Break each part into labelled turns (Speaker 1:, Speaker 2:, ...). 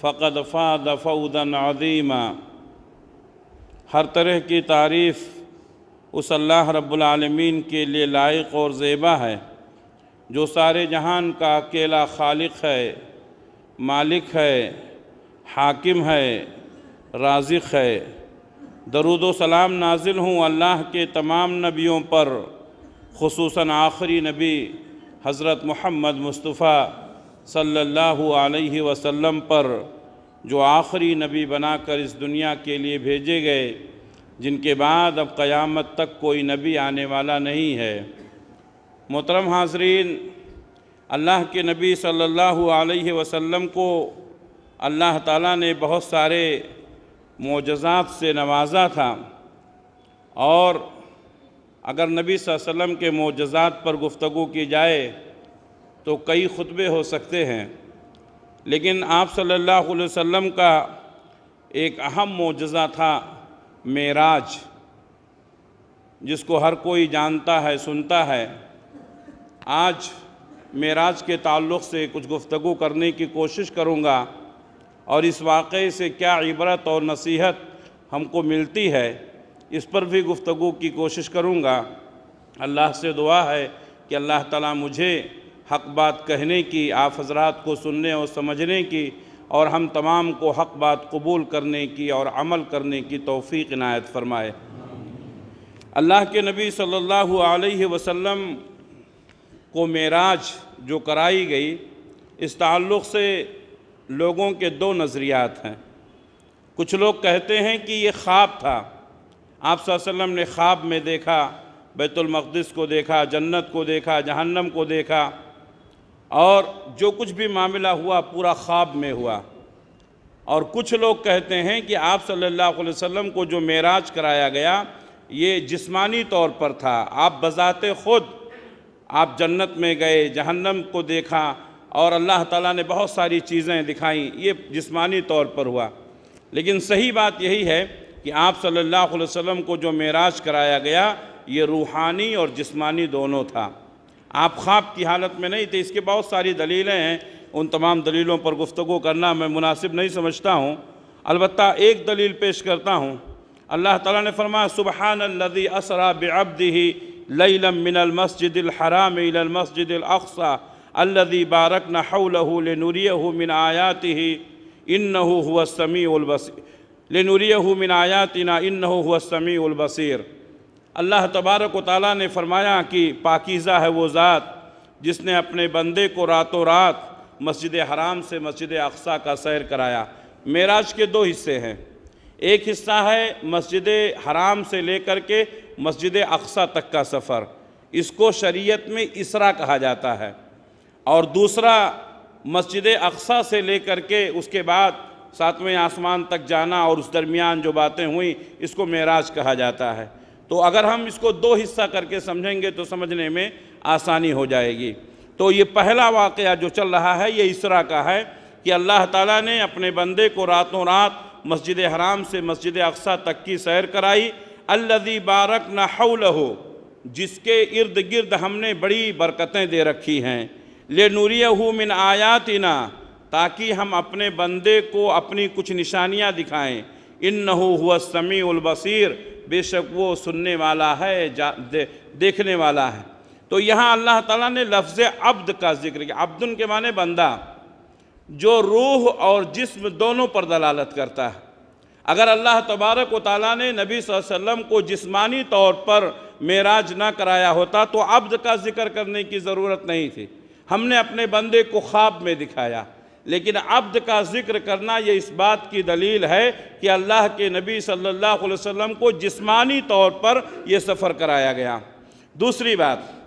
Speaker 1: फ़कद फ़ाद फ़ौदन अदीमा हर तरह की तारीफ़ उस अल्लाह रब्लमीन के लिए लायक और ज़ेबा है जो सारे जहान का अकेला खालिक है मालिक है हाकिम है राजिक है दरुद सलाम नाजिल हूँ अल्लाह के तमाम नबियों पर खसूस आखिरी नबी हज़रत महमद मुस्तफ़ा सल्लल्लाहु अलैहि वसल्लम पर जो आखिरी नबी बनाकर इस दुनिया के लिए भेजे गए जिनके बाद अब क़यामत तक कोई नबी आने वाला नहीं है मोहतरम हाजरीन अल्लाह के नबी सल्लल्लाहु अलैहि वसल्लम को अल्लाह ताला ने बहुत सारे मोजात से नवाजा था और अगर नबी वसल्लम के मोजात पर गुफ्तु की जाए तो कई खुतबे हो सकते हैं लेकिन आप सल्लल्लाहु अलैहि वसल्लम का एक अहम मोजज़ा था मेराज जिसको हर कोई जानता है सुनता है आज मेराज के ताल्लुक़ से कुछ गुफ्तु करने की कोशिश करूँगा और इस वाक़े से क्या इबरत और नसीहत हमको मिलती है इस पर भी गुफ्तु की कोशिश करूँगा अल्लाह से दुआ है कि अल्लाह ताला मुझे हक बात कहने की आप हजरात को सुनने और समझने की और हम तमाम को हक बात कबूल करने की और अमल करने की तोफ़ी इनायत फरमाए अल्लाह के नबी सल्लल्लाहु अलैहि वसल्लम को मेराज जो कराई गई इस ताल्लुक़ से लोगों के दो नज़रियात हैं कुछ लोग कहते हैं कि ये ख्वाब था आप वसल्लम ने ख्वाब में देखा बैतुलमक़दस को देखा जन्नत को देखा जहन्नम को देखा और जो कुछ भी मामला हुआ पूरा ख्वाब में हुआ और कुछ लोग कहते हैं कि आप सल्लल्लाहु अलैहि वसल्लम को जो मेराज कराया गया ये जिस्मानी तौर पर था आप बज़ात ख़ुद आप जन्नत में गए जहन्नम को देखा और अल्लाह ताला ने बहुत सारी चीज़ें दिखाई ये जिस्मानी तौर पर हुआ लेकिन सही बात यही है कि आप सल्लल्लाहु अलैहि वसल्लम को जो मेराज कराया गया ये रूहानी और जिस्मानी दोनों था आप ख्वाब की हालत में नहीं थे इसके बहुत सारी दलीलें हैं उन तमाम दलीलों पर गुफ्तु करना मैं मुनासिब नहीं समझता हूँ अलबत् एक दलील पेश करता हूँ अल्लाह ताला ने फरमाया सुबहानल्लज़ी असरा बिअब्दिही लईलम मिनल मस्जिदिल हराम इलल मस्जिदिल अक्सा अल्लज़ी बारकना हौलहु लिनुरियहु मिन आयातिही इन्नहु हुवस समीउल बसीर लिनुरियहु मिन आयातिना इन्नहु हुवस समीउल बसीर अल्लाह तबारक ताली ने फरमाया कि पाकिज़ा है वो ज़ात जिसने अपने बंदे को रातों रात मस्जिद हराम से मस्जिद अक्सा का सैर कराया मेराज के दो हिस्से हैं एक हिस्सा है मस्जिद हराम से लेकर के मस्जिद अक्सा तक का सफ़र इसको शरीयत में इसरा कहा जाता है और दूसरा मस्जिद अक्सा से लेकर के उसके बाद सातवें आसमान तक जाना और उस दरमियान जो बातें हुई इसको मेराज कहा जाता है तो अगर हम इसको दो हिस्सा करके समझेंगे तो समझने में आसानी हो जाएगी तो ये पहला वाक़ जो चल रहा है ये इसरा का है कि अल्लाह ताला ने अपने बंदे को रातों रात मस्जिद हराम से मस्जिद अक्सा तक की सैर कराई अल्लदी बारक न हो जिसके इर्द गिर्द हमने बड़ी बरकतें दे रखी हैं ले नूरिया मिन आयात इना ताकि हम अपने बंदे को अपनी कुछ निशानियाँ दिखाएं इन नहू हुआ समी बेशक वो सुनने वाला है दे, देखने वाला है तो यहाँ अल्लाह ताला ने लफ्ज़ अब्द का जिक्र किया अब्दुन के माने बंदा जो रूह और जिस्म दोनों पर दलालत करता है अगर अल्लाह तबारक व ताली ने नबी वसल्लम को जिस्मानी तौर पर मेराज ना कराया होता तो अब्द का जिक्र करने की ज़रूरत नहीं थी हमने अपने बंदे को ख्वाब में दिखाया लेकिन अब्द का जिक्र करना ये इस बात की दलील है कि अल्लाह के नबी सल्लल्लाहु अलैहि वसल्लम को जिस्मानी तौर पर यह सफ़र कराया गया दूसरी बात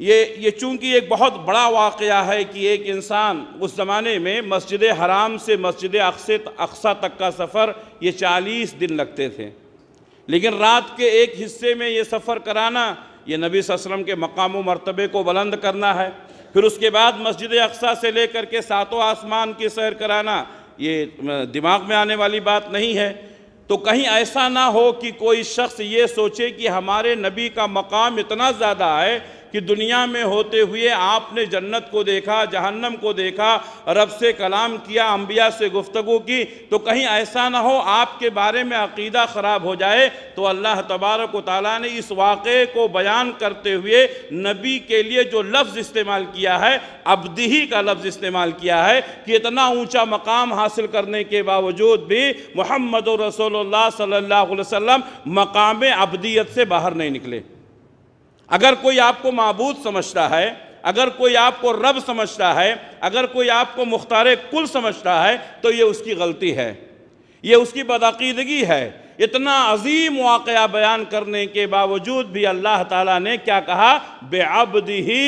Speaker 1: ये ये चूँकि एक बहुत बड़ा वाक़ है कि एक इंसान उस ज़माने में मस्जिद हराम से मस्जिद अक्सत अक्सा तक का सफ़र ये चालीस दिन लगते थे लेकिन रात के एक हिस्से में ये सफ़र कराना ये नबी वसम के मकाम मरतबे को बुलंद करना है फिर उसके बाद मस्जिद अक्सा से लेकर के सातों आसमान की सैर कराना ये दिमाग में आने वाली बात नहीं है तो कहीं ऐसा ना हो कि कोई शख्स ये सोचे कि हमारे नबी का मकाम इतना ज़्यादा है कि दुनिया में होते हुए आपने जन्नत को देखा जहन्नम को देखा रब से कलाम किया अम्बिया से गुफ्तु की तो कहीं ऐसा ना हो आपके बारे में अकीदा ख़राब हो जाए तो अल्लाह तबारक ताली ने इस वाक़े को बयान करते हुए नबी के लिए जो लफ्ज़ इस्तेमाल किया है अबदही का लफ्ज़ इस्तेमाल किया है कि इतना ऊँचा मकाम हासिल करने के बावजूद भी मोहम्मद रसोल्ला सल्ला वसम मकाम अबदीत से बाहर नहीं निकले अगर कोई आपको मबूद समझता है अगर कोई आपको रब समझता है अगर कोई आपको मुख्तार कुल समझता है तो ये उसकी गलती है ये उसकी बदाकीदगी है इतना अजीम वाक़ बयान करने के बावजूद भी अल्लाह ताला ने क्या कहा बेअबदी ही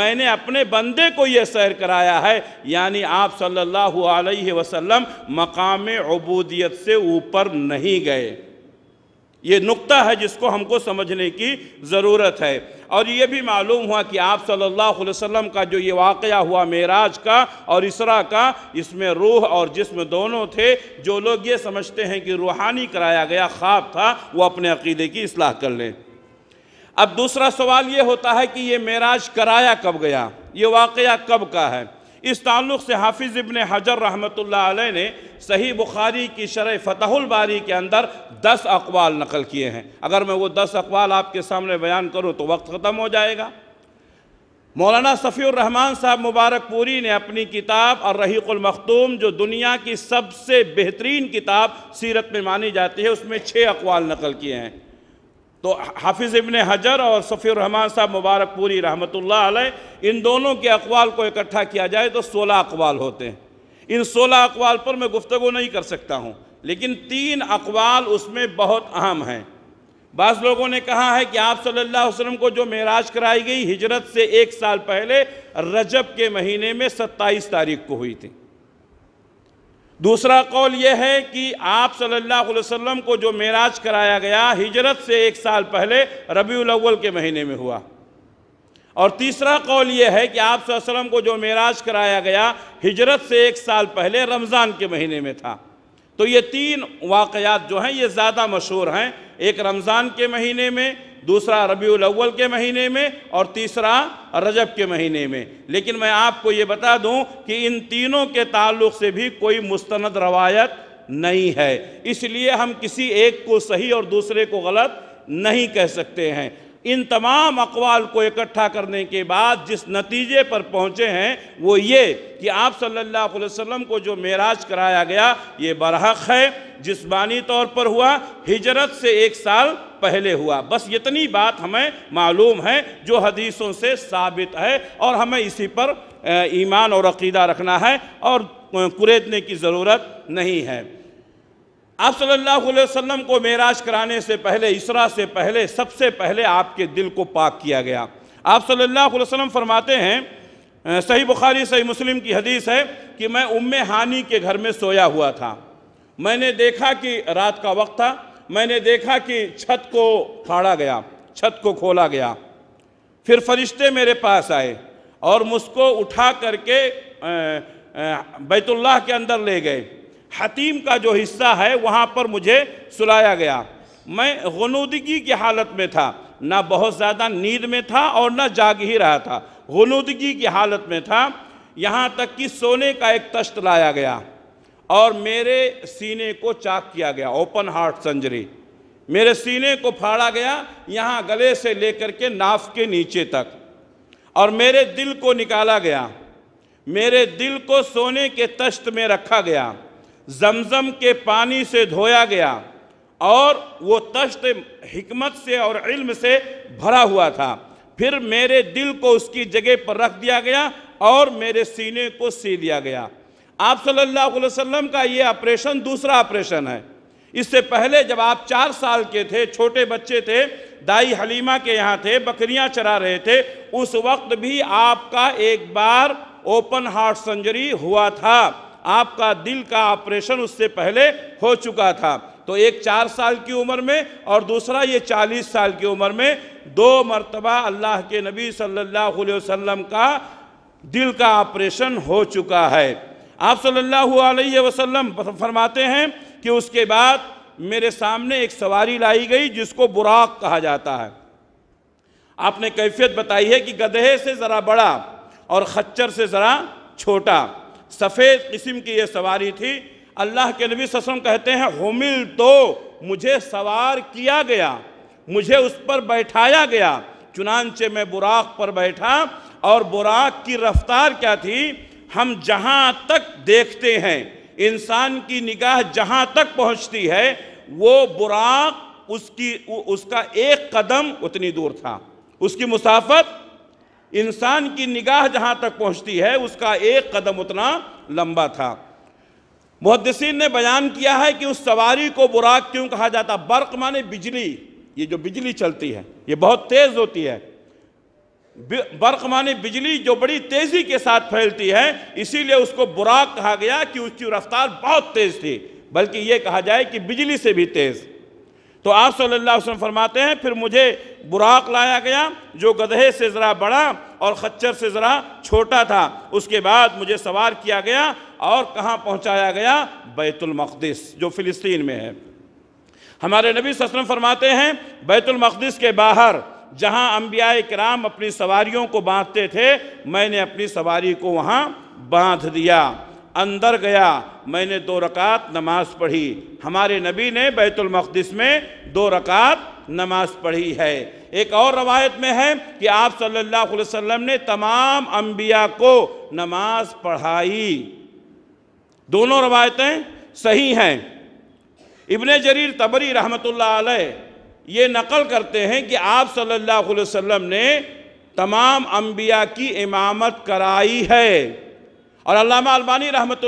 Speaker 1: मैंने अपने बंदे को यह सैर कराया है यानी आप सल्लल्लाहु अलैहि वसल्लम मकाम अबूदियत से ऊपर नहीं गए ये नुक्ता है जिसको हमको समझने की ज़रूरत है और ये भी मालूम हुआ कि आप सल्लल्लाहु अलैहि वसल्लम का जो ये वाक़ हुआ मेराज का और इसरा का इसमें रूह और जिस्म दोनों थे जो लोग ये समझते हैं कि रूहानी कराया गया ख्वाब था वो अपने अकीदे की असलाह कर लें अब दूसरा सवाल ये होता है कि ये मेराज कराया कब गया ये वाक़ कब का है इस ताल्लुक़ से हाफिज़ इबन हजर रहमत ने सही बुखारी की शरह फ़तहुलबारी के अंदर दस अकवाल नकल किए हैं अगर मैं वो दस अकवाल आपके सामने बयान करूँ तो वक्त ख़त्म हो जाएगा मौलाना सफ़ीरहमान साहब मुबारकपुरी ने अपनी किताब और रहीकुलमखतूम जो दुनिया की सबसे बेहतरीन किताब सीरत में मानी जाती है उसमें छः अकवाल नकल किए हैं तो हाफिज़ इबन हजर और सफ़ी रहमान साहब मुबारकपूरी रहमत इन दोनों के अकवाल को इकट्ठा किया जाए तो सोलह अकवाल होते हैं इन सोलह अकवाल पर मैं गुफ्तु नहीं कर सकता हूँ लेकिन तीन अकवाल उसमें बहुत अहम हैं बस लोगों ने कहा है कि आप सल्ला वसलम को जो मेराज कराई गई हिजरत से एक साल पहले रजब के महीने में सत्ताईस तारीख को हुई थी दूसरा कौल यह है कि आप सल्लल्लाहु अलैहि वसल्लम को जो मेराज कराया गया हिजरत से एक साल पहले रबी अव्वल के महीने में हुआ और तीसरा कौल यह है कि आप वसल्लम को जो मेराज कराया गया हिजरत से एक साल पहले रमज़ान के महीने में था तो ये तीन वाक़ात जो हैं ये ज़्यादा मशहूर हैं एक रमज़ान के महीने में दूसरा रबीउल अव्वल के महीने में और तीसरा रजब के महीने में लेकिन मैं आपको ये बता दूं कि इन तीनों के ताल्लुक से भी कोई मुस्तंद रवायत नहीं है इसलिए हम किसी एक को सही और दूसरे को गलत नहीं कह सकते हैं इन तमाम अकवाल को इकट्ठा करने के बाद जिस नतीजे पर पहुँचे हैं वो ये कि आप सल्लल्लाहु अलैहि वसल्लम को जो मेराज कराया गया ये बरहक है जिस्मानी तौर पर हुआ हिजरत से एक साल पहले हुआ बस इतनी बात हमें मालूम है जो हदीसों से साबित है और हमें इसी पर ईमान और अकीदा रखना है और कुरेदने की ज़रूरत नहीं है आप सल्लल्लाहु अलैहि वसल्लम को मेराज कराने से पहले इसरा से पहले सबसे पहले आपके दिल को पाक किया गया आप सल्लल्लाहु अलैहि वसल्लम फरमाते हैं सही बुखारी सही मुस्लिम की हदीस है कि मैं उम्म हानी के घर में सोया हुआ था मैंने देखा कि रात का वक्त था मैंने देखा कि छत को फाड़ा गया छत को खोला गया फिर फरिश्ते मेरे पास आए और मुझको उठा करके बैतुल्लाह के अंदर ले गए हतीम का जो हिस्सा है वहाँ पर मुझे सुलाया गया मैं गनूदगी की हालत में था ना बहुत ज़्यादा नींद में था और ना जाग ही रहा था गनूदगी की हालत में था यहाँ तक कि सोने का एक तश्त लाया गया और मेरे सीने को चाक किया गया ओपन हार्ट सर्जरी मेरे सीने को फाड़ा गया यहाँ गले से लेकर के नाफ के नीचे तक और मेरे दिल को निकाला गया मेरे दिल को सोने के तश्त में रखा गया जमजम के पानी से धोया गया और वो तश्त हमत से और इल्म से भरा हुआ था फिर मेरे दिल को उसकी जगह पर रख दिया गया और मेरे सीने को सी दिया गया आप सल्लल्लाहु अलैहि वसल्लम का ये ऑपरेशन दूसरा ऑपरेशन है इससे पहले जब आप चार साल के थे छोटे बच्चे थे दाई हलीमा के यहाँ थे बकरियाँ चरा रहे थे उस वक्त भी आपका एक बार ओपन हार्ट सर्जरी हुआ था आपका दिल का ऑपरेशन उससे पहले हो चुका था तो एक चार साल की उम्र में और दूसरा ये चालीस साल की उम्र में दो मरतबा अल्लाह के नबी सल्लल्लाहु अलैहि वसल्लम का दिल का ऑपरेशन हो चुका है आप सल्लल्लाहु अलैहि वसल्लम फरमाते हैं कि उसके बाद मेरे सामने एक सवारी लाई गई जिसको बुराक कहा जाता है आपने कैफियत बताई है कि गधे से ज़रा बड़ा और खच्चर से ज़रा छोटा सफ़ेद किस्म की ये सवारी थी अल्लाह के नबी ससम कहते हैं होमिल तो मुझे सवार किया गया मुझे उस पर बैठाया गया चुनानचे मैं बुराक पर बैठा और बुराक की रफ्तार क्या थी हम जहाँ तक देखते हैं इंसान की निगाह जहाँ तक पहुँचती है वो बुराक उसकी उसका एक कदम उतनी दूर था उसकी मुसाफत इंसान की निगाह जहाँ तक पहुँचती है उसका एक कदम उतना लंबा था मुहदसिन ने बयान किया है कि उस सवारी को बुराक क्यों कहा जाता बर्क माने बिजली ये जो बिजली चलती है ये बहुत तेज़ होती है बर्क माने बिजली जो बड़ी तेज़ी के साथ फैलती है इसीलिए उसको बुराक कहा गया कि उसकी रफ्तार बहुत तेज़ थी बल्कि ये कहा जाए कि बिजली से भी तेज़ तो आप सल्लल्लाहु अलैहि वसल्लम फरमाते हैं फिर मुझे बुराक लाया गया जो गधे से ज़रा बड़ा और खच्चर से ज़रा छोटा था उसके बाद मुझे सवार किया गया और कहाँ पहुँचाया गया बैतुलमक़दस जो फ़िलिस्तीन में है हमारे नबी वसल्लम फरमाते हैं बैतुलमक़दस के बाहर जहाँ अम्बिया कराम अपनी सवारियों को बांधते थे मैंने अपनी सवारी को वहाँ बांध दिया अंदर गया मैंने दो रकात नमाज पढ़ी हमारे नबी ने बैतुल में दो रकात नमाज पढ़ी है एक और रवायत में है कि आप सल्लल्लाहु अलैहि वसल्लम ने तमाम अंबिया को नमाज पढ़ाई दोनों रवायतें सही हैं इबन जरीर तबरी रहमत ये नकल करते हैं कि आप सल्लल्लाहु अलैहि वसल्लम ने तमाम अंबिया की इमामत कराई है और अल्लामा अलबानी रहमत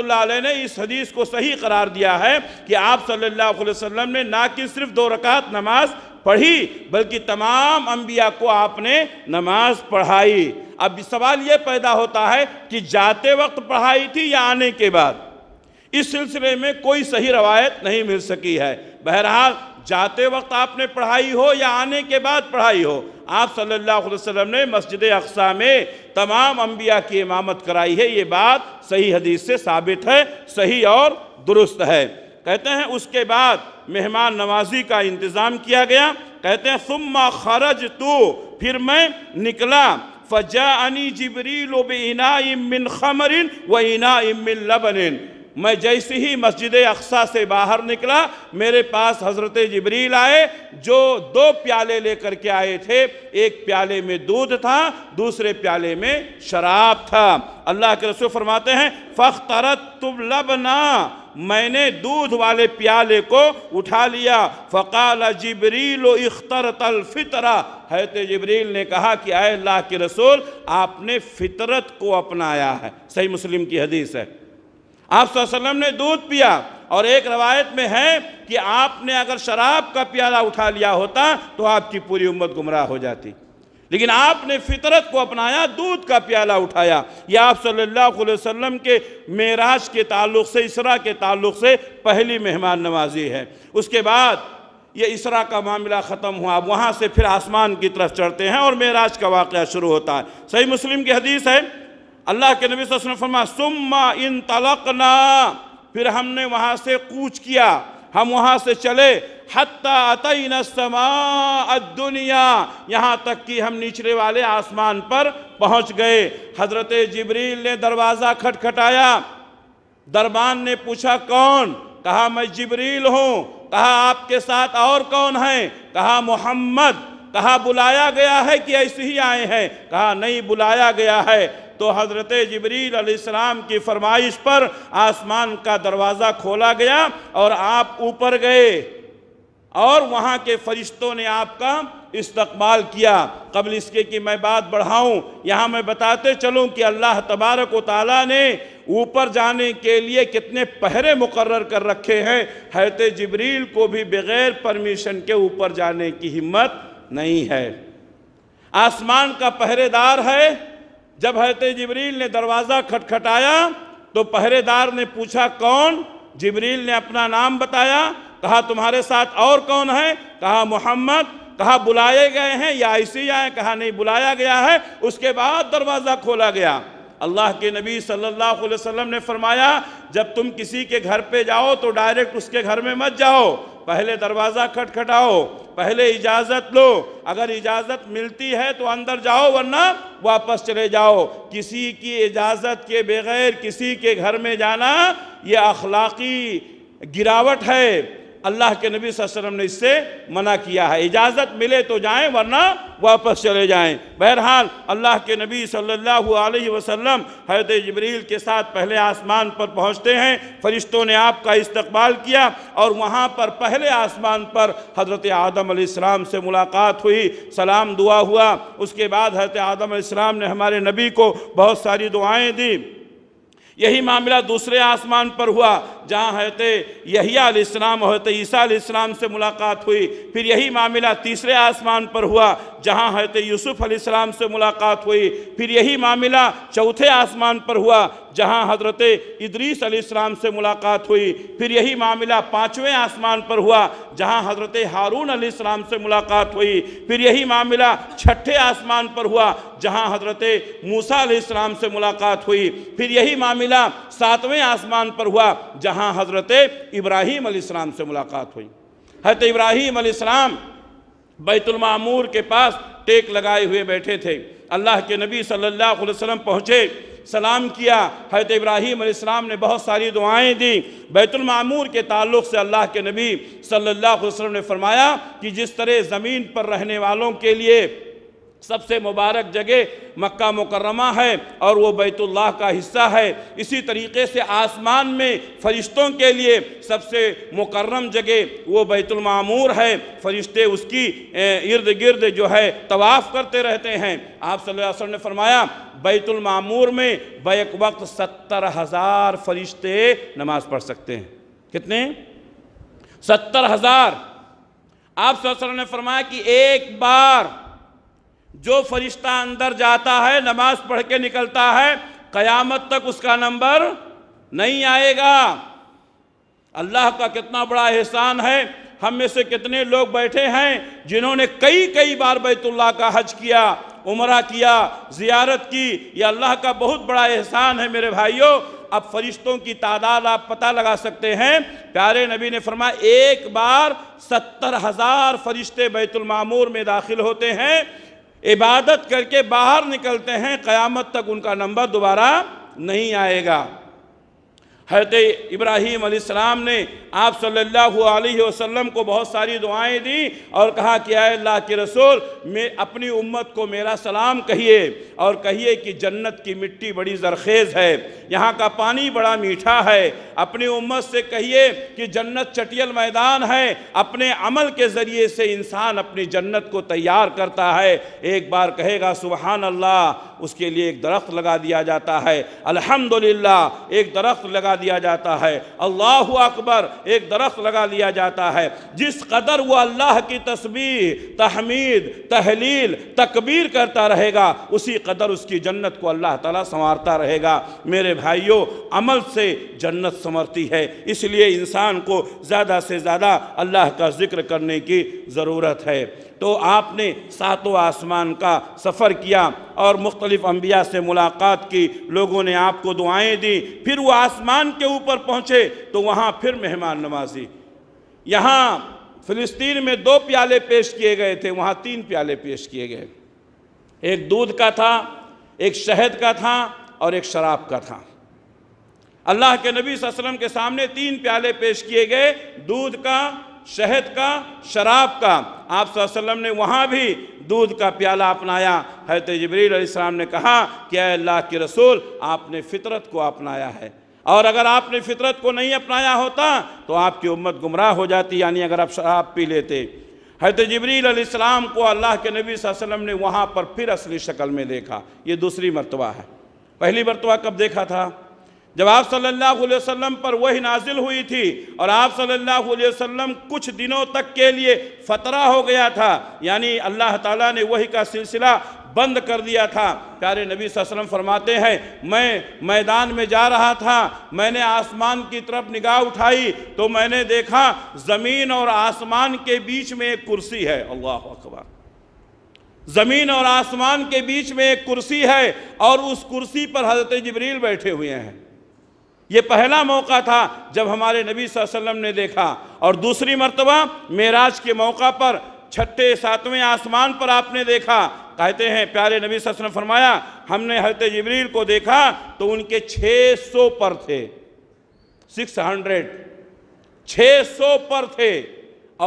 Speaker 1: ने इस हदीस को सही करार दिया है कि आप सल्लल्लाहु अलैहि वसल्लम ने ना कि सिर्फ दो रकात नमाज पढ़ी बल्कि तमाम अंबिया को आपने नमाज पढ़ाई अब सवाल यह पैदा होता है कि जाते वक्त पढ़ाई थी या आने के बाद इस सिलसिले में कोई सही रवायत नहीं मिल सकी है बहरहाल जाते वक्त आपने पढ़ाई हो या आने के बाद पढ़ाई हो आप सल्लल्लाहु अलैहि वसल्लम ने मस्जिद अक्सा में तमाम अम्बिया की इमामत कराई है ये बात सही हदीस से साबित है सही और दुरुस्त है कहते हैं उसके बाद मेहमान नवाजी का इंतज़ाम किया गया कहते हैं सुम्मा खरज तो फिर मैं निकला फ़जा अनी जबरील बिना इमिन खमरिन व इनाम इमिन लबनिन मैं जैसे ही मस्जिद अक्सा से बाहर निकला मेरे पास हज़रत जबरील आए जो दो प्याले लेकर के आए थे एक प्याले में दूध था दूसरे प्याले में शराब था अल्लाह के रसूल फरमाते हैं फ़ख तरत तुम लबना मैंने दूध वाले प्याले को उठा लिया फ़काल जबरील इख्तर तल फितरा हैत जबरील ने कहा कि अल्लाह के रसूल आपने फितरत को अपनाया है सही मुस्लिम की हदीस है आप ने दूध पिया और एक रवायत में है कि आपने अगर शराब का प्याला उठा लिया होता तो आपकी पूरी उम्मत गुमराह हो जाती लेकिन आपने फितरत को अपनाया दूध का प्याला उठाया यह आप सल्लल्लाहु अलैहि वसल्लम के मेराज के ताल्लुक से इसरा के ताल्लुक से पहली मेहमान नवाजी है उसके बाद ये इसरा का मामला ख़त्म हुआ वहाँ से फिर आसमान की तरफ चढ़ते हैं और मेराज का वाक़ शुरू होता है सही मुस्लिम की हदीस है अल्लाह के नबी वसल्लम फरमा सुम्मा इन तलकना फिर हमने वहाँ से कूच किया हम वहाँ से चले हत्ता दुनिया यहाँ तक कि हम निचले वाले आसमान पर पहुँच गए हज़रत जबरील ने दरवाज़ा खटखटाया दरबान ने पूछा कौन कहा मैं जबरील हूँ कहा आपके साथ और कौन है कहा मोहम्मद कहा बुलाया गया है कि ऐसे ही आए हैं कहा नहीं बुलाया गया है तो हज़रत जबरील सलाम की फरमाइश पर आसमान का दरवाज़ा खोला गया और आप ऊपर गए और वहाँ के फरिश्तों ने आपका इस्तकबाल किया कबल इसके कि मैं बात बढ़ाऊं यहाँ मैं बताते चलूं कि अल्लाह तबारक ताली ने ऊपर जाने के लिए कितने पहरे मुकर कर रखे हैं हैत जबरील को भी बग़ैर परमिशन के ऊपर जाने की हिम्मत नहीं है आसमान का पहरेदार है जब हजरत जबरील ने दरवाज़ा खटखटाया तो पहरेदार ने पूछा कौन जबरील ने अपना नाम बताया कहा तुम्हारे साथ और कौन है कहा मोहम्मद कहा बुलाए गए हैं या इसी आए कहा नहीं बुलाया गया है उसके बाद दरवाज़ा खोला गया अल्लाह के नबी सल्लल्लाहु अलैहि वसल्लम ने फरमाया जब तुम किसी के घर पे जाओ तो डायरेक्ट उसके घर में मत जाओ पहले दरवाज़ा खटखटाओ पहले इजाज़त लो अगर इजाज़त मिलती है तो अंदर जाओ वरना वापस चले जाओ किसी की इजाज़त के बगैर किसी के घर में जाना ये अखलाकी गिरावट है अल्लाह के नबी वसल्लम ने इससे मना किया है इजाज़त मिले तो जाएं वरना वापस चले जाएं बहरहाल अल्लाह के नबी सल्लल्लाहु अलैहि वसल्लम हजरत जबरील के साथ पहले आसमान पर पहुंचते हैं फरिश्तों ने आपका इस्तकबाल किया और वहाँ पर पहले आसमान पर हज़रत आदम अलैहिस्सलाम से मुलाकात हुई सलाम दुआ हुआ उसके बाद हज़रत आदम अलैहिस्सलाम ने हमारे नबी को बहुत सारी दुआएँ दी यही मामला दूसरे आसमान पर हुआ जहाँ हजरत यही आलाम हजरत ईसा आलाम से मुलाकात हुई फिर यही मामला तीसरे आसमान पर हुआ जहाँ हजरत यूसुफ़ आलाम से मुलाकात हुई फिर यही मामला चौथे आसमान पर हुआ जहाँ हजरत इदरीस आलाम से मुलाकात हुई फिर यही मामला पाँचवें आसमान पर हुआ जहाँ हजरत हारून आलाम से मुलाकात हुई फिर यही मामला छठे आसमान पर हुआ जहाँ हजरत मूसा आलाम से मुलाकात हुई फिर यही मामला सातवें आसमान पर हुआ जहाँ जहाँ हज़रत इब्राहीम अलैहिस्सलाम से मुलाकात हुई हज़रत इब्राहीम आसमाम बैतुलमामूर के पास टेक लगाए हुए बैठे थे अल्लाह के नबी सल्लल्लाहु अलैहि वसल्लम पहुँचे सलाम किया हज़रत इब्राहीम अलैहिस्सलाम ने बहुत सारी दुआएं दी बैतुलमामूर के ताल्लुक़ से अल्लाह के नबी सल्लल्लाहु अलैहि वसल्लम ने फरमाया कि जिस तरह ज़मीन पर रहने वालों के लिए सबसे मुबारक जगह मक्का मुकर्रमा है और वो बैतुल्लाह का हिस्सा है इसी तरीके से आसमान में फरिश्तों के लिए सबसे मुकर्रम जगह वो बैतुलमामूर है फरिश्ते उसकी इर्द गिर्द जो है तवाफ़ करते रहते हैं आप वसल्लम ने फरमाया बैतुलमामूर में बैक वक्त सत्तर हज़ार फरिश्ते नमाज़ पढ़ सकते हैं कितने सत्तर हज़ार आप वसल्लम ने फरमाया कि एक बार जो फरिश्ता अंदर जाता है नमाज पढ़ के निकलता है क़यामत तक उसका नंबर नहीं आएगा अल्लाह का कितना बड़ा एहसान है हम में से कितने लोग बैठे हैं जिन्होंने कई कई बार बैतुल्ला का हज किया उमरा किया ज़ियारत की यह अल्लाह का बहुत बड़ा एहसान है मेरे भाइयों अब फरिश्तों की तादाद आप पता लगा सकते हैं प्यारे नबी ने फरमाया एक बार सत्तर हज़ार फरिश्ते बैतुलमामूर में दाखिल होते हैं इबादत करके बाहर निकलते हैं क़यामत तक उनका नंबर दोबारा नहीं आएगा हज़रत इब्राहीम अलैहिस्सलाम ने आप सल्लल्लाहु अलैहि वसल्लम को बहुत सारी दुआएं दी और कहा कि अल्लाह के रसूल मैं अपनी उम्मत को मेरा सलाम कहिए और कहिए कि जन्नत की मिट्टी बड़ी जरखेज़ है यहाँ का पानी बड़ा मीठा है अपनी उम्मत से कहिए कि जन्नत चटियल मैदान है अपने अमल के ज़रिए से इंसान अपनी जन्नत को तैयार करता है एक बार कहेगा सुबहान अल्लाह उसके लिए एक दरख्त लगा दिया जाता है अल्हम्दुलिल्लाह एक दरख्त लगा दिया जाता है अल्लाह अकबर एक दरख्त लगा लिया जाता है जिस कदर वो अल्लाह की तस्वीर तहमीद तहलील तकबीर करता रहेगा उसी कदर उसकी जन्नत को अल्लाह ताला संवारता रहेगा मेरे भाइयों अमल से जन्नत संवरती है इसलिए इंसान को ज़्यादा से ज़्यादा अल्लाह का जिक्र करने की ज़रूरत है तो आपने सातों आसमान का सफ़र किया और मुख्तलिफ़ अम्बिया से मुलाकात की लोगों ने आपको दुआएँ दी फिर वो आसमान के ऊपर पहुँचे तो वहाँ फिर मेहमान नवाजी यहाँ फ़िलिस्तीन में दो प्याले पेश किए गए थे वहाँ तीन प्याले पेश किए गए एक दूध का था एक शहद का था और एक शराब का था अल्लाह के नबी वसल्लम के सामने तीन प्याले पेश किए गए दूध का शहद का शराब का आप सल्लम ने वहाँ भी दूध का प्याला अपनाया हजरत जबरीसम ने कहा कि अल्लाह के रसूल आपने फितरत को अपनाया है और अगर आपने फितरत को नहीं अपनाया होता तो आपकी उम्मत गुमराह हो जाती यानी अगर आप शराब पी लेते हजरत जबरीसम को अल्लाह के नबी वसल्लम ने वहाँ पर फिर असली शक्ल में देखा ये दूसरी मरतबा है पहली मरतबा कब देखा था जब आप सल्लल्लाहु अलैहि वसल्लम पर वही नाजिल हुई थी और आप सल्लल्लाहु अलैहि वसल्लम कुछ दिनों तक के लिए फतरा हो गया था यानी अल्लाह ताला ने वही का सिलसिला बंद कर दिया था प्यारे नबी वसल्लम फरमाते हैं मैं मैदान में जा रहा था मैंने आसमान की तरफ निगाह उठाई तो मैंने देखा ज़मीन और आसमान के बीच में एक कुर्सी है अल्लाह अकबर ज़मीन और आसमान के बीच में एक कुर्सी है और उस कुर्सी पर हज़रत जबरील बैठे हुए हैं ये पहला मौका था जब हमारे नबी वसल्लम ने देखा और दूसरी मरतबा मेराज के मौका पर छठे सातवें आसमान पर आपने देखा कहते हैं प्यारे नबी वसल्लम फरमाया हमने हजरत जबरील को देखा तो उनके 600 पर थे 600 600 पर थे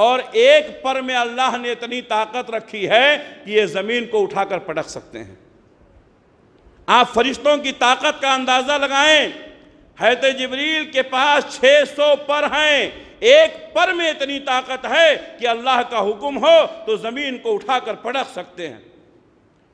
Speaker 1: और एक पर में अल्लाह ने इतनी ताकत रखी है कि ये ज़मीन को उठाकर पटक सकते हैं आप फरिश्तों की ताकत का अंदाज़ा लगाएं हैत जबरील के पास 600 पर हैं एक पर में इतनी ताकत है कि अल्लाह का हुक्म हो तो ज़मीन को उठाकर पटक सकते हैं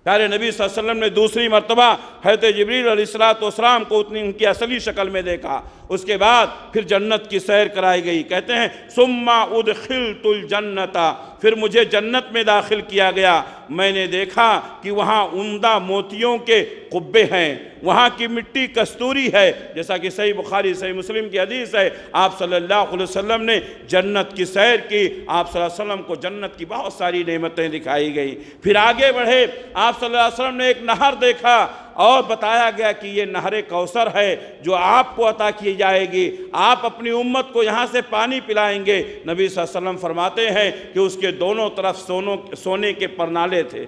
Speaker 1: प्यारे नबी वसल्लम ने दूसरी मरतबा हैत जबरील सलातम को उतनी उनकी असली शक्ल में देखा उसके बाद फिर जन्नत की सैर कराई गई कहते हैं सुम्मा खिल तुल जन्नता फिर मुझे जन्नत में दाखिल किया गया मैंने देखा कि वहाँ उमदा मोतियों के कुब्बे हैं वहाँ की मिट्टी कस्तूरी है जैसा कि सही बुखारी सही मुस्लिम की हदीस है आप सल्लल्लाहु अलैहि वसल्लम ने जन्नत की सैर की आप सल्लल्लाहु अलैहि वसल्लम को जन्नत की बहुत सारी नेमतें दिखाई गई फिर आगे बढ़े आप सल्लल्लाहु अलैहि वसल्लम ने एक नहर देखा और बताया गया कि ये नहर कौसर है जो आपको अता की जाएगी आप अपनी उम्मत को यहाँ से पानी पिलाएंगे नबी वसल्लम फरमाते हैं कि उसके दोनों तरफ सोनों सोने के परनाले थे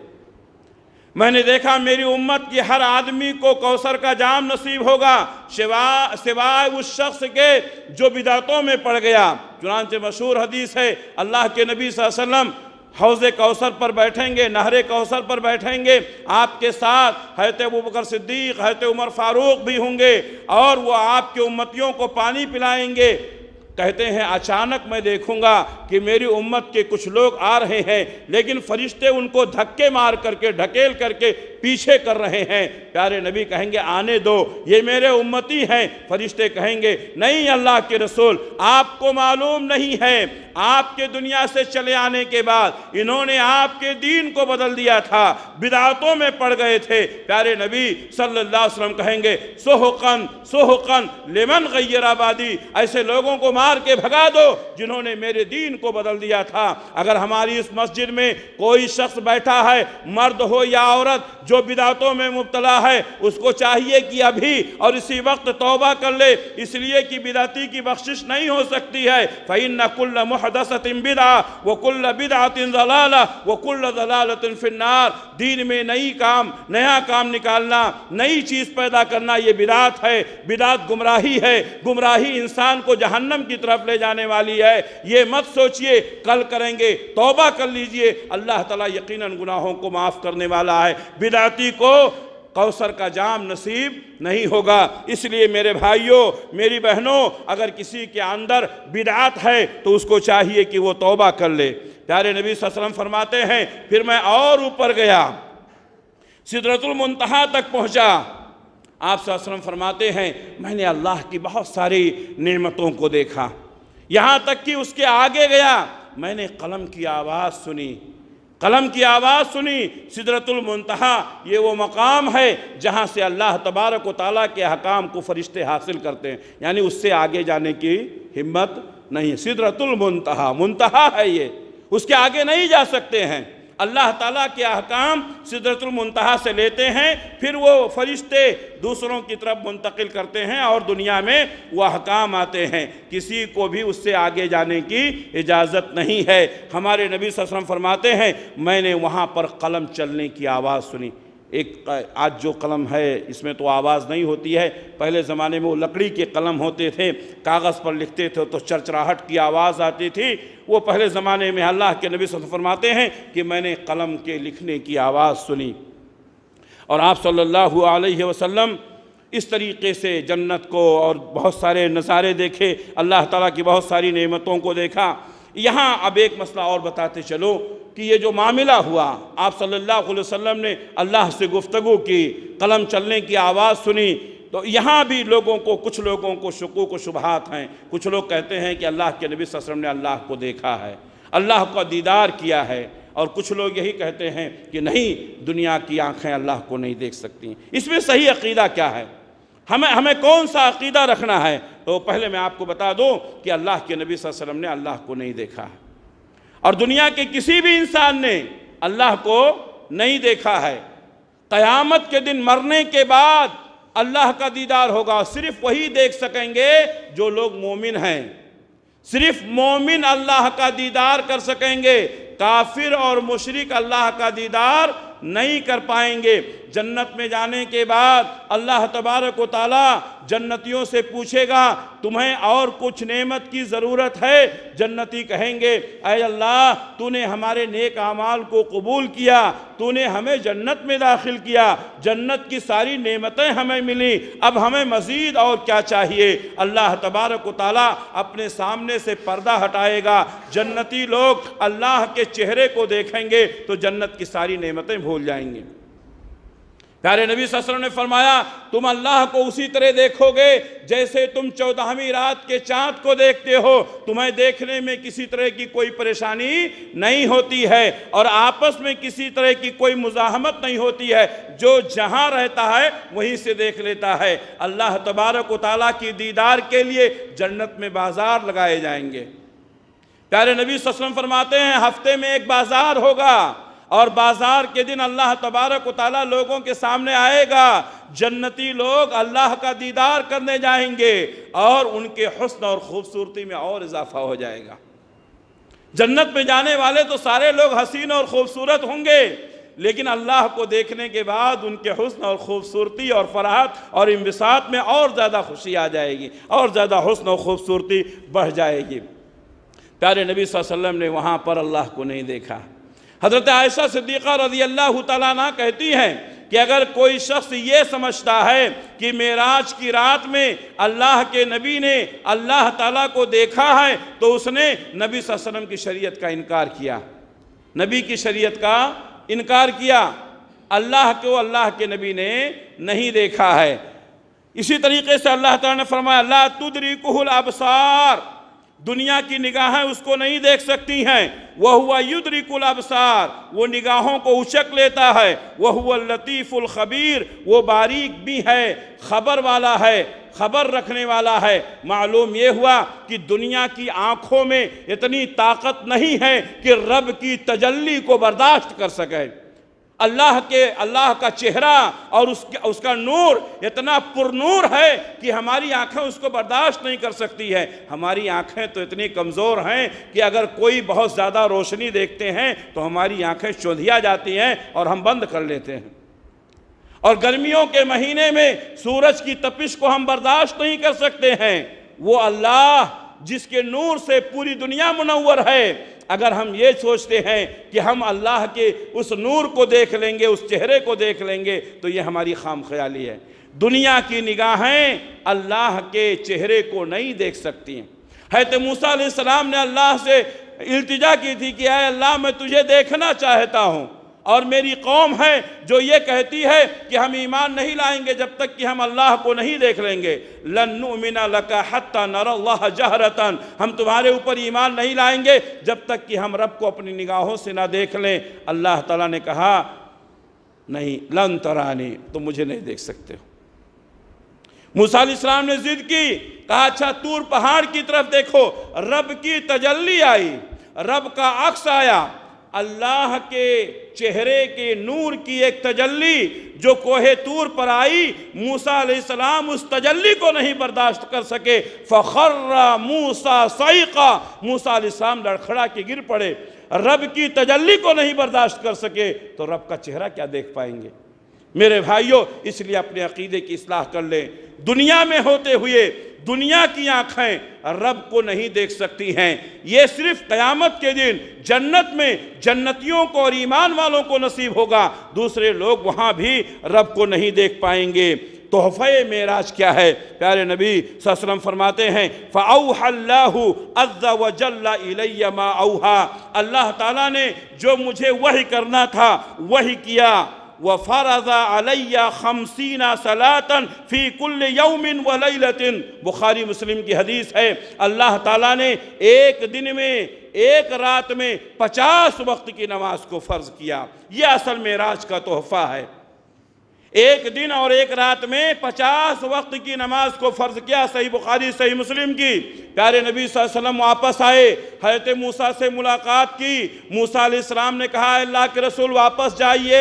Speaker 1: मैंने देखा मेरी उम्मत की हर आदमी को कौसर का जाम नसीब होगा सिवा सिवाय उस शख्स के जो बिदातों में पड़ गया चुनान से मशहूर हदीस है अल्लाह के नबी वसल्लम हौज कौसर पर बैठेंगे नहर कौसर पर बैठेंगे आपके साथ हैत बकर सिद्दीक हैत उमर फ़ारूक भी होंगे और वह आपके उम्मतियों को पानी पिलाएंगे कहते हैं अचानक मैं देखूंगा कि मेरी उम्मत के कुछ लोग आ रहे हैं लेकिन फरिश्ते उनको धक्के मार करके ढकेल करके पीछे कर रहे हैं प्यारे नबी कहेंगे आने दो ये मेरे उम्मती हैं फरिश्ते कहेंगे नहीं अल्लाह के रसूल आपको मालूम नहीं है आपके दुनिया से चले आने के बाद इन्होंने आपके दीन को बदल दिया था बिदातों में पड़ गए थे प्यारे नबी सल्लल्लाहु अलैहि वसल्लम कहेंगे सोहकन सोहकन लेमन गैर आबादी ऐसे लोगों को मार के भगा दो जिन्होंने मेरे दीन को बदल दिया था अगर हमारी इस मस्जिद में कोई शख्स बैठा है मर्द हो या औरत जो बिदातों में मुबतला है उसको चाहिए कि अभी और इसी वक्त तोबा कर ले इसलिए कि बिदाती की बख्शिश नहीं हो सकती है फ़ैन कुल्ल महदसतिन बिदा व कुल्ल बिदातिन जलाला व कुल्ल जलालतिन फिन्नार दीन में नई काम नया काम निकालना नई चीज़ पैदा करना ये बिदात है बिदात गुमराही है गुमराही इंसान को जहन्नम की की तरफ ले जाने वाली है ये मत सोचिए कल करेंगे तोबा कर लीजिए अल्लाह ताला यकीनन गुनाहों को माफ़ करने वाला है बिदाती को कौसर का जाम नसीब नहीं होगा इसलिए मेरे भाइयों मेरी बहनों अगर किसी के अंदर बिदात है तो उसको चाहिए कि वो तोबा कर ले प्यारे नबी ससलम फरमाते हैं फिर मैं और ऊपर गया सिदरतुल तक पहुंचा आप वसलम फरमाते हैं मैंने अल्लाह की बहुत सारी नेमतों को देखा यहाँ तक कि उसके आगे गया मैंने कलम की आवाज़ सुनी कलम की आवाज़ सुनी सिदरतुलमतहा ये वो मकाम है जहाँ से अल्लाह तबारक ताली के हकाम को फरिश्ते हासिल करते हैं यानी उससे आगे जाने की हिम्मत नहीं सिदरतुलमतहा मुंतहा है ये उसके आगे नहीं जा सकते हैं अल्लाह ताला के अहकाम सिदरतुलमतहा से लेते हैं फिर वो फरिश्ते दूसरों की तरफ मुंतकिल करते हैं और दुनिया में वो अहकाम आते हैं किसी को भी उससे आगे जाने की इजाज़त नहीं है हमारे नबी वसम फरमाते हैं मैंने वहाँ पर कलम चलने की आवाज़ सुनी एक आज जो कलम है इसमें तो आवाज़ नहीं होती है पहले ज़माने में वो लकड़ी के कलम होते थे कागज़ पर लिखते थे तो चरचराहट की आवाज़ आती थी वो पहले ज़माने में अल्लाह के नबी फरमाते हैं कि मैंने कलम के लिखने की आवाज़ सुनी और आप सल्लल्लाहु अलैहि वसल्लम इस तरीके से जन्नत को और बहुत सारे नज़ारे देखे अल्लाह ताला की बहुत सारी नेमतों को देखा यहाँ अब एक मसला और बताते चलो कि ये जो मामला हुआ आप सल्लल्लाहु अलैहि वसल्लम ने अल्लाह से गुफ्तगु की कलम चलने की आवाज़ सुनी तो यहाँ भी लोगों को कुछ लोगों को शकूक व शुबहत हैं कुछ लोग कहते हैं कि अल्लाह के नबी वसम ने अल्लाह को देखा है अल्लाह का दीदार किया है और कुछ लोग यही कहते हैं कि नहीं दुनिया की आँखें अल्लाह को नहीं देख सकती इसमें सही अकीदा क्या है हमें हमें कौन सा अकीदा रखना है तो पहले मैं आपको बता दूँ कि अल्लाह के नबी वसम ने अल्लाह को नहीं देखा है और दुनिया के किसी भी इंसान ने अल्लाह को नहीं देखा है क़यामत के दिन मरने के बाद अल्लाह का दीदार होगा सिर्फ वही देख सकेंगे जो लोग मोमिन हैं सिर्फ मोमिन अल्लाह का दीदार कर सकेंगे काफिर और मुशरक अल्लाह का दीदार नहीं कर पाएंगे जन्नत में जाने के बाद अल्लाह तबारक ताला जन्नतियों से पूछेगा तुम्हें और कुछ नेमत की ज़रूरत है जन्नती कहेंगे अरे अल्लाह तूने हमारे नेक अमाल को कबूल किया तूने हमें जन्नत में दाखिल किया जन्नत की सारी नेमतें हमें मिली अब हमें मज़ीद और क्या चाहिए अल्लाह तबारक ताली अपने सामने से पर्दा हटाएगा जन्नती लोग अल्लाह के चेहरे को देखेंगे तो जन्नत की सारी नेमतें भूल जाएंगी प्यारे नबी वसल्लम ने फरमाया तुम अल्लाह को उसी तरह देखोगे जैसे तुम चौदहवीं रात के चाँद को देखते हो तुम्हें देखने में किसी तरह की कोई परेशानी नहीं होती है और आपस में किसी तरह की कोई मुजाहमत नहीं होती है जो जहाँ रहता है वहीं से देख लेता है अल्लाह तबारक वाली की दीदार के लिए जन्नत में बाजार लगाए जाएंगे प्यारे नबी वसल्लम फरमाते हैं हफ्ते में एक बाजार होगा और बाजार के दिन अल्लाह तबारक ताली लोगों के सामने आएगा जन्नती लोग अल्लाह का दीदार करने जाएंगे और उनके हसन और ख़ूबसूरती में और इजाफा हो जाएगा जन्नत में जाने वाले तो सारे लोग हसीन और ख़ूबसूरत होंगे लेकिन अल्लाह को देखने के बाद उनके हसन और ख़ूबसूरती और फराहत और इमसात में और ज़्यादा खुशी आ जाएगी और ज़्यादा हसन और ख़ूबसूरती बढ़ जाएगी प्यारे नबी वसल्लम ने वहाँ पर अल्लाह को नहीं देखा हज़रत आयशा सिद्दीक़ा रजी अल्लाह तला कहती हैं कि अगर कोई शख्स ये समझता है कि मेराज की रात में अल्लाह के नबी ने अल्लाह ताला को देखा है तो उसने नबी वसम की शरीयत का इनकार किया नबी की शरीयत का इनकार किया अल्लाह को अल्लाह के नबी ने नहीं देखा है इसी तरीके से अल्लाह ताला ने फरमाया अल्लाह तुदरी कुहल अबसार दुनिया की निगाहें उसको नहीं देख सकती हैं वह हुआ युद्रिकुल अबसार वो निगाहों को उचक लेता है वह हुआ लतीफ़ुल खबीर वो बारीक भी है खबर वाला है खबर रखने वाला है मालूम ये हुआ कि दुनिया की आँखों में इतनी ताकत नहीं है कि रब की तजल्ली को बर्दाश्त कर सके अल्लाह के अल्लाह का चेहरा और उसके उसका नूर इतना पुरनूर है कि हमारी आंखें उसको बर्दाश्त नहीं कर सकती है हमारी आंखें तो इतनी कमज़ोर हैं कि अगर कोई बहुत ज़्यादा रोशनी देखते हैं तो हमारी आंखें चौंधिया जाती हैं और हम बंद कर लेते हैं और गर्मियों के महीने में सूरज की तपिश को हम बर्दाश्त नहीं कर सकते हैं वो अल्लाह जिसके नूर से पूरी दुनिया मुनवर है अगर हम ये सोचते हैं कि हम अल्लाह के उस नूर को देख लेंगे उस चेहरे को देख लेंगे तो ये हमारी खाम ख्याली है दुनिया की निगाहें अल्लाह के चेहरे को नहीं देख सकती हैं हैत मूसा ने अल्लाह से इल्तिजा की थी कि अल्लाह मैं तुझे देखना चाहता हूँ और मेरी कौम है जो ये कहती है कि हम ईमान नहीं लाएंगे जब तक कि हम अल्लाह को नहीं देख लेंगे लन्नु मिना लका हत्ता नर जहरतन हम तुम्हारे ऊपर ईमान नहीं लाएंगे जब तक कि हम रब को अपनी निगाहों से ना देख लें अल्लाह ताला ने कहा नहीं लन तरानी तुम मुझे नहीं देख सकते हो मूसम ने जिद की कहा अच्छा तूर पहाड़ की तरफ देखो रब की तजल्ली आई रब का अक्स आया अल्लाह के चेहरे के नूर की एक तजल्ली जो कोहे तूर पर आई मूसा सलाम उस तजल्ली को नहीं बर्दाश्त कर सके फ़खर्रा मूसा सईका मूसा सलाम लड़खड़ा के गिर पड़े रब की तजल्ली को नहीं बर्दाश्त कर सके तो रब का चेहरा क्या देख पाएंगे मेरे भाइयों इसलिए अपने अकीदे की असलाह कर लें दुनिया में होते हुए दुनिया की आंखें रब को नहीं देख सकती हैं ये सिर्फ क़यामत के दिन जन्नत में जन्नतियों को और ईमान वालों को नसीब होगा दूसरे लोग वहाँ भी रब को नहीं देख पाएंगे तोहफ़े मेराज क्या है प्यारे नबी ससरम फरमाते हैं फ़ाउल्लाजल्लामा अल्लाह ताला ने जो मुझे वही करना था वही किया व सलातन फ़ी बुखारी मुस्लिम की हदीस है अल्लाह ताला ने एक दिन में एक रात में पचास वक्त की नमाज को फ़र्ज़ किया यह असल में राज का तोहफ़ा है एक दिन और एक रात में पचास वक्त की नमाज को फ़र्ज किया सही बुखारी सही मुस्लिम की प्यारे नबी वसल्लम वापस आए हजरत मूसा से मुलाकात की मूसा इस्लाम ने कहा अल्लाह के रसूल वापस जाइए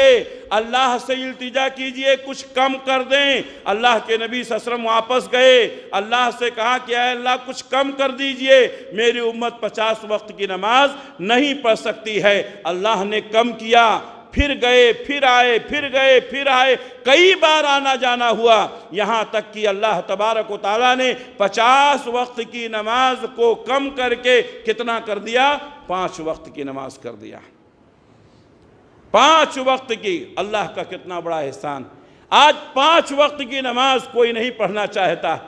Speaker 1: अल्लाह से इल्तिजा कीजिए कुछ कम कर दें अल्लाह के नबी वसल्लम वापस गए अल्लाह से कहा कि अल्लाह कुछ कम कर दीजिए मेरी उम्मत पचास वक्त की नमाज नहीं पढ़ सकती है अल्लाह ने कम किया फिर गए फिर आए फिर गए फिर आए कई बार आना जाना हुआ यहाँ तक कि अल्लाह तबारक ताली ने पचास वक्त की नमाज को कम करके कितना कर दिया पाँच वक्त की नमाज कर दिया पाँच वक्त की अल्लाह का कितना बड़ा एहसान आज पाँच वक्त की नमाज कोई नहीं पढ़ना चाहता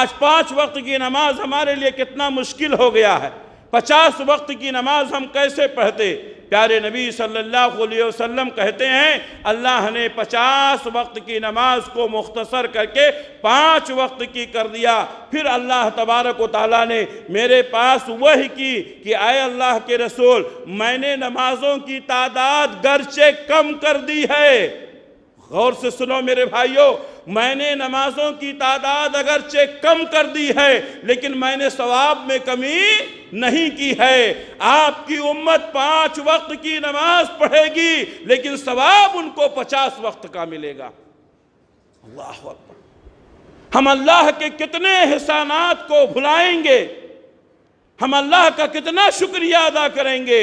Speaker 1: आज पाँच वक्त की नमाज हमारे लिए कितना मुश्किल हो गया है पचास वक्त की नमाज हम कैसे पढ़ते प्यारे नबी सल्लल्लाहु अलैहि वसल्लम कहते हैं अल्लाह ने पचास वक्त की नमाज को मुख्तसर करके पाँच वक्त की कर दिया फिर अल्लाह तबारक ताली ने मेरे पास वही की कि आए अल्लाह के रसूल मैंने नमाजों की तादाद गरचे कम कर दी है गौर से सुनो मेरे भाइयों मैंने नमाजों की तादाद अगरचे कम कर दी है लेकिन मैंने सवाब में कमी नहीं की है आपकी उम्मत पांच वक्त की नमाज पढ़ेगी लेकिन सवाब उनको पचास वक्त का मिलेगा अल्लाह हम अल्लाह के कितने एहसानात को भुलाएंगे हम अल्लाह का कितना शुक्रिया अदा करेंगे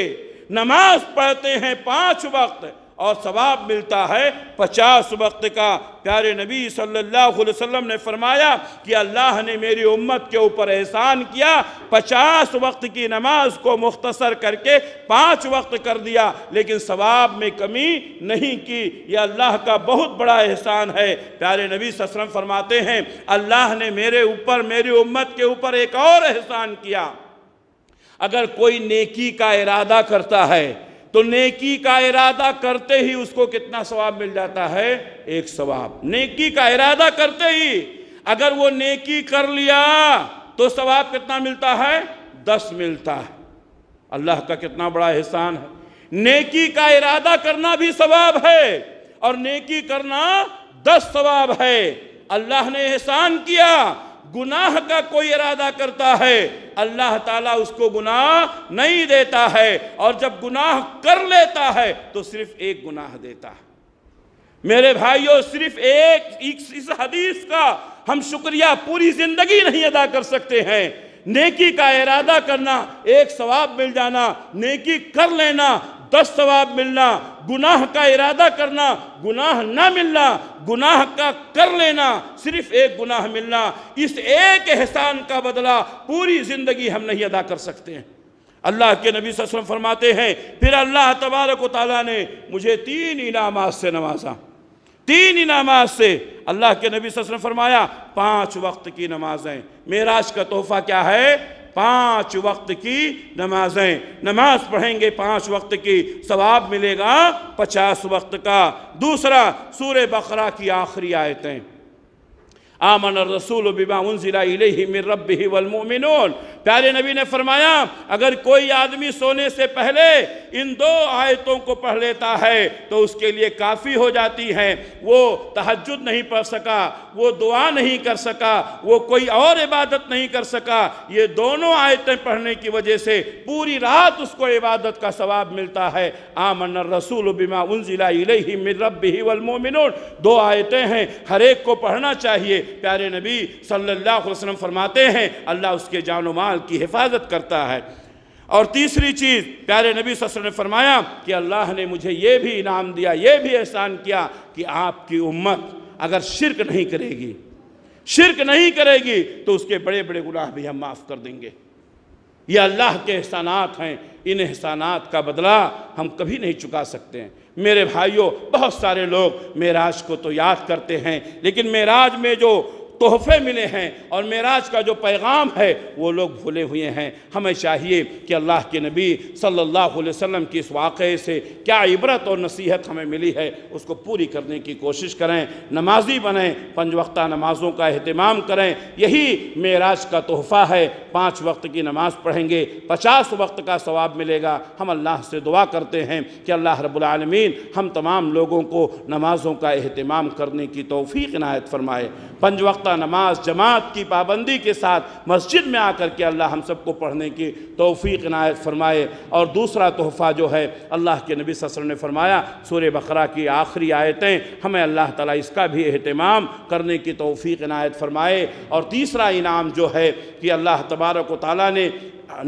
Speaker 1: नमाज पढ़ते हैं पांच वक्त और सवाब मिलता है पचास वक्त का प्यारे नबी सल्लल्लाहु अलैहि वसल्लम ने फरमाया कि अल्लाह ने मेरी उम्मत के ऊपर एहसान किया पचास वक्त की नमाज को मुख्तसर करके पाँच वक्त कर दिया लेकिन सवाब में कमी नहीं की यह अल्लाह का बहुत बड़ा एहसान है प्यारे नबी ससरम फरमाते हैं अल्लाह ने मेरे ऊपर मेरी उम्मत के ऊपर एक और एहसान किया अगर कोई नेकी का इरादा करता है तो नेकी का इरादा करते ही उसको कितना सवाब मिल जाता है एक सवाब नेकी का इरादा करते ही अगर वो नेकी कर लिया तो सवाब कितना मिलता है दस मिलता है अल्लाह का कितना बड़ा एहसान है नेकी का इरादा करना भी सवाब है और नेकी करना दस सवाब है अल्लाह ने एहसान किया गुनाह का कोई इरादा करता है अल्लाह ताला उसको गुनाह नहीं देता है और जब गुनाह कर लेता है तो सिर्फ एक गुनाह देता है मेरे भाइयों सिर्फ एक इस हदीस का हम शुक्रिया पूरी जिंदगी नहीं अदा कर सकते हैं नेकी का इरादा करना एक सवाब मिल जाना नेकी कर लेना दस सवाब मिलना गुनाह का इरादा करना गुनाह ना मिलना गुनाह का कर लेना सिर्फ एक गुनाह मिलना इस एक एहसान का बदला पूरी ज़िंदगी हम नहीं अदा कर सकते हैं अल्लाह के नबी वसल्लम फरमाते हैं फिर अल्लाह तबारक ताली ने मुझे तीन इनाम से नवाजा तीन इनाम से अल्लाह के नबी वसल्लम फरमाया पांच वक्त की नमाजें मेराज का तोहफ़ा क्या है पाँच वक्त की नमाजें नमाज पढ़ेंगे पाँच वक्त की सवाब मिलेगा पचास वक्त का दूसरा सूर्य बकरा की आखिरी आयतें आमन रसूल बिमा रब वलमोमिन प्यारे नबी ने फरमाया अगर कोई आदमी सोने से पहले इन दो आयतों को पढ़ लेता है तो उसके लिए काफ़ी हो जाती हैं वो तहजद नहीं पढ़ सका वो दुआ नहीं कर सका वो कोई और इबादत नहीं कर सका ये दोनों आयतें पढ़ने की वजह से पूरी रात उसको इबादत का सवाब मिलता है आमन रसूल बिमा ही मिर रब वलमोमिन दो आयतें हैं हर एक को पढ़ना चाहिए प्यारे नबी सल्लल्लाहु अलैहि वसल्लम फरमाते हैं अल्लाह उसके जान माल की हिफाजत करता है और तीसरी चीज़ प्यारे नबी वसल्लम ने फरमाया कि अल्लाह ने मुझे ये भी इनाम दिया ये भी एहसान किया कि आपकी उम्मत अगर शिरक नहीं करेगी शिरक नहीं करेगी तो उसके बड़े बड़े गुनाह भी हम माफ़ कर देंगे ये अल्लाह के एहसानात हैं इन एहसानात का बदला हम कभी नहीं चुका सकते हैं मेरे भाइयों बहुत सारे लोग मेराज को तो याद करते हैं लेकिन मेराज में जो तोहफे मिले हैं और मेराज का जो पैगाम है वो लोग भूले हुए हैं हमें चाहिए कि अल्लाह के नबी सल्लल्लाहु अलैहि वसल्लम की इस वाक़े से क्या इबरत और नसीहत हमें मिली है उसको पूरी करने की कोशिश करें नमाजी बने पंज वक्ता नमाज़ों का अहतमाम करें यही मेराज का तोहफ़ा है पाँच वक्त की नमाज़ पढ़ेंगे पचास वक्त का सवाब मिलेगा हम अल्लाह से दुआ करते हैं कि अल्लाह रबालमीन हम तमाम लोगों को नमाज़ों का अहतमाम करने की तोफ़ी इनायत फरमाए पंज वक्ता रोज़ा नमाज जमात की पाबंदी के साथ मस्जिद में आकर के अल्लाह हम सबको पढ़ने की तोफ़ी नायत फरमाए और दूसरा तोहफ़ा जो है अल्लाह के नबी ससर ने फरमाया सूर्य बकरा की आखिरी आयतें हमें अल्लाह ताला इसका भी अहतमाम करने की तोफ़ी नायत फरमाए और तीसरा इनाम जो है कि अल्लाह तबारक ताली ने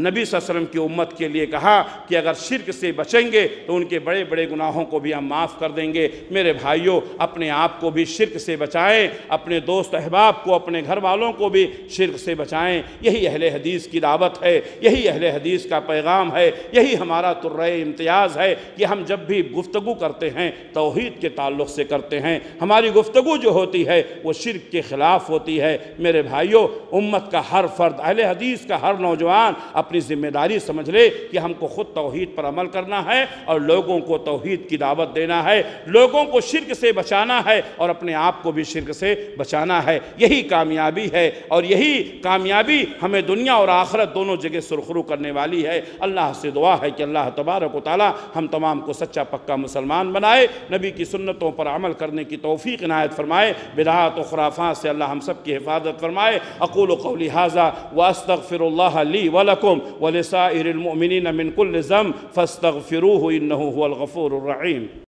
Speaker 1: नबी वसम की उम्मत के लिए कहा कि अगर शिरक से बचेंगे तो उनके बड़े बड़े गुनाहों को भी हम माफ़ कर देंगे मेरे भाइयों अपने आप को भी शिरक से बचाएं अपने दोस्त अहबाब को अपने घर वालों को भी शिरक से बचाएं यही अहल हदीस की दावत है यही अहल हदीस का पैगाम है यही हमारा तुर्र इम्तियाज़ है कि हम जब भी गुफ्तु करते हैं तोहद के ताल्लुक से करते हैं हमारी गुफ्तु जो होती है वो शिरक के ख़िलाफ़ होती है मेरे भाइयों उम्मत का हर फ़र्द अहल हदीस का हर नौजवान अपनी जिम्मेदारी समझ ले कि हमको खुद तोहहीद पर अमल करना है और लोगों को तोहहीद की दावत देना है लोगों को शिरक से बचाना है और अपने आप को भी शिरक से बचाना है यही कामयाबी है और यही कामयाबी हमें दुनिया और आखरत दोनों जगह सुरखरू करने वाली है अल्लाह से दुआ है कि अल्लाह तबारक ताली हम तमाम को सच्चा पक्का मुसलमान बनाए नबी की सुन्नतों पर अमल करने की तोफ़ी इनायत फरमाए बिदात खुराफा से अल्लाह हम सब की हिफाजत फरमाए अकूल कौली हाजा व फिर ली वलक لكم ولسائر المؤمنين من كل ذنب فاستغفروه إنه هو الغفور الرحيم